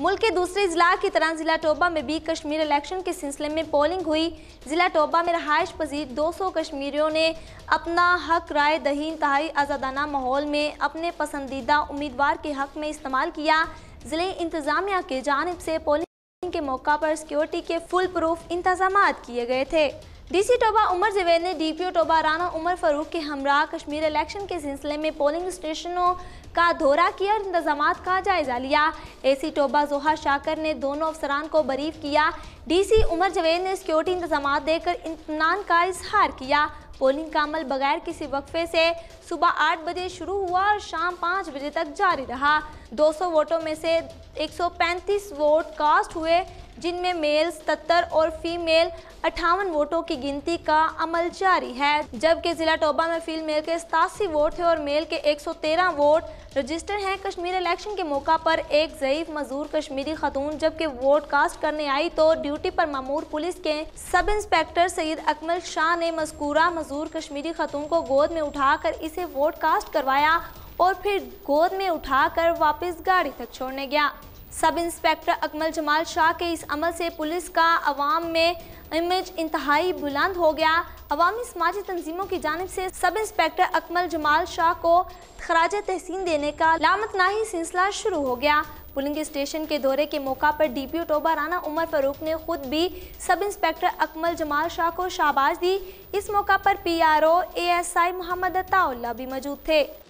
मुल्क के दूसरे जिला की तरह जिला टोबा में भी कश्मीर इलेक्शन के सिलसिले में पोलिंग हुई जिला टोबा में रहायश पजीर 200 कश्मीरियों ने अपना हक राय दही इंतहाई आज़ादाना माहौल में अपने पसंदीदा उम्मीदवार के हक में इस्तेमाल किया ज़िले इंतज़ामिया के जानब से पोलिंग के मौका पर सिक्योरिटी के फुल प्रूफ इंतजाम किए गए थे डीसी टोबा उमर जवेद ने डीपीओ टोबा राना उमर फरूक के हमरा कश्मीर इलेक्शन के सिलसिले में पोलिंग स्टेशनों का दौरा किया और इंतजाम का जायजा लिया एसी टोबा जोहा शाकर ने दोनों अफसरान को बरीफ किया डीसी उमर जवेद ने सिक्योरिटी इंतजाम देकर इतमान का इजहार किया पोलिंग का अमल बगैर किसी वक्फे से सुबह आठ बजे शुरू हुआ और शाम पाँच बजे तक जारी रहा सौ वोटों में से पैंतीस वोट कास्ट हुए जिनमें मेल सतर और फीमेल अठावन वोटों की गिनती का अमल जारी है जबकि जिला टोबा में फीमेल के सतासी वोट है और मेल के 113 वोट रजिस्टर हैं कश्मीर इलेक्शन के मौका पर एक ज़यीफ मजदूर कश्मीरी खतून जबकि वोट कास्ट करने आई तो ड्यूटी पर मामूर पुलिस के सब इंस्पेक्टर सैयद अकमल शाह ने मजकूरा मजदूर कश्मीरी खतून को गोद में उठाकर इसे वोट कास्ट करवाया और फिर गोद में उठाकर वापस गाड़ी तक छोड़ने गया सब इंस्पेक्टर अकमल जमाल शाह के इस अमल से पुलिस का अवाम में इमेज इंतहाई बुलंद हो गया अवामी समाजी तनजीमों की जानब से सब इंस्पेक्टर अकमल जमाल शाह को खराज तहसीन देने का लामतनाही सिलसिला शुरू हो गया पुलिंग स्टेशन के दौरे के मौका पर D P O Toba Rana Umar Farooq ने खुद भी सब इंस्पेक्टर अकमल जमाल शाह को शाबाश दी इस मौका पर P R O A S I Mohammad Ataullah भी मौजूद थे